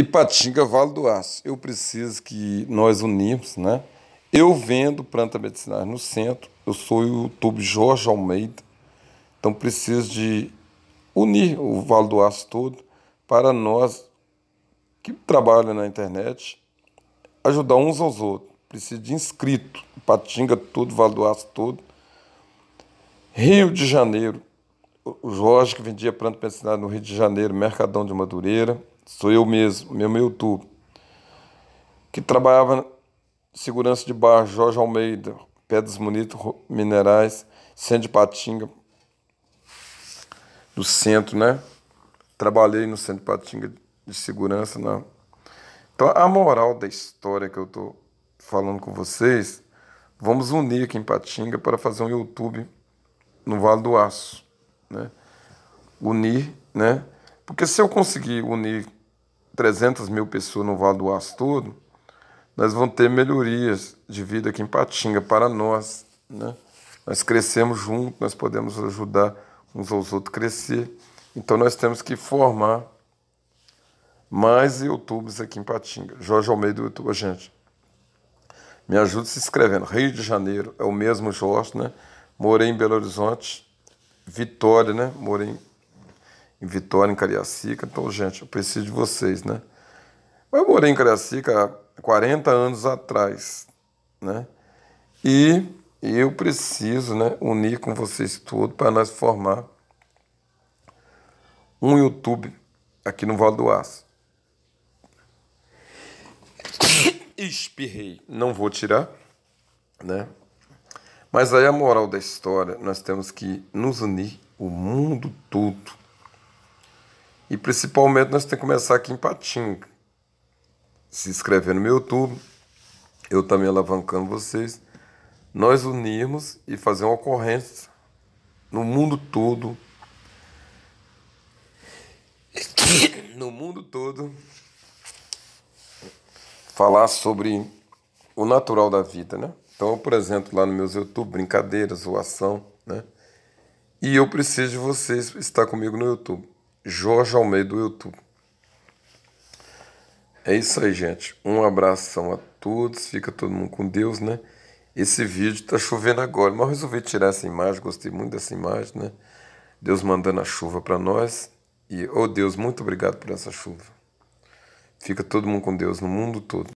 Ipatinga, Vale do Aço. Eu preciso que nós unimos, né? Eu vendo planta medicinal no centro, eu sou o YouTube Jorge Almeida, então preciso de unir o Vale do Aço todo para nós que trabalham na internet ajudar uns aos outros. Preciso de inscrito, Patinga todo, Vale do Aço todo. Rio de Janeiro, o Jorge que vendia planta medicinal no Rio de Janeiro, Mercadão de Madureira, sou eu mesmo, meu meu tu, que trabalhava segurança de bar, Jorge Almeida, Pedras Munitas, Minerais, Centro de Patinga, do centro, né? Trabalhei no Centro de Patinga de segurança, Então, a moral da história que eu tô falando com vocês, vamos unir aqui em Patinga para fazer um YouTube no Vale do Aço, né? Unir, né? Porque se eu conseguir unir 300 mil pessoas no Vale do Aço todo, nós vamos ter melhorias de vida aqui em Patinga para nós. Né? Nós crescemos juntos, nós podemos ajudar uns aos outros a crescer. Então nós temos que formar mais YouTubers aqui em Patinga. Jorge Almeida, YouTube, gente. Me ajuda se inscrevendo. Rio de Janeiro, é o mesmo Jorge, né? Morei em Belo Horizonte. Vitória, né? Morei em em Vitória, em Cariacica. Então, gente, eu preciso de vocês, né? Mas eu morei em Cariacica há 40 anos atrás, né? E eu preciso né, unir com vocês todos para nós formar um YouTube aqui no Vale do Aço. Espirrei, não vou tirar, né? Mas aí a moral da história, nós temos que nos unir o mundo todo e principalmente nós temos que começar aqui em Patinga. Se inscrever no meu YouTube, eu também alavancando vocês. Nós unirmos e fazer uma ocorrência no mundo todo. No mundo todo. Falar sobre o natural da vida, né? Então eu apresento lá no meus YouTube brincadeiras, zoação, né? E eu preciso de vocês estar comigo no YouTube. Jorge Almeida do YouTube. É isso aí, gente. Um abração a todos. Fica todo mundo com Deus, né? Esse vídeo tá chovendo agora, mas eu resolvi tirar essa imagem. Gostei muito dessa imagem, né? Deus mandando a chuva para nós. E, oh Deus, muito obrigado por essa chuva. Fica todo mundo com Deus no mundo todo.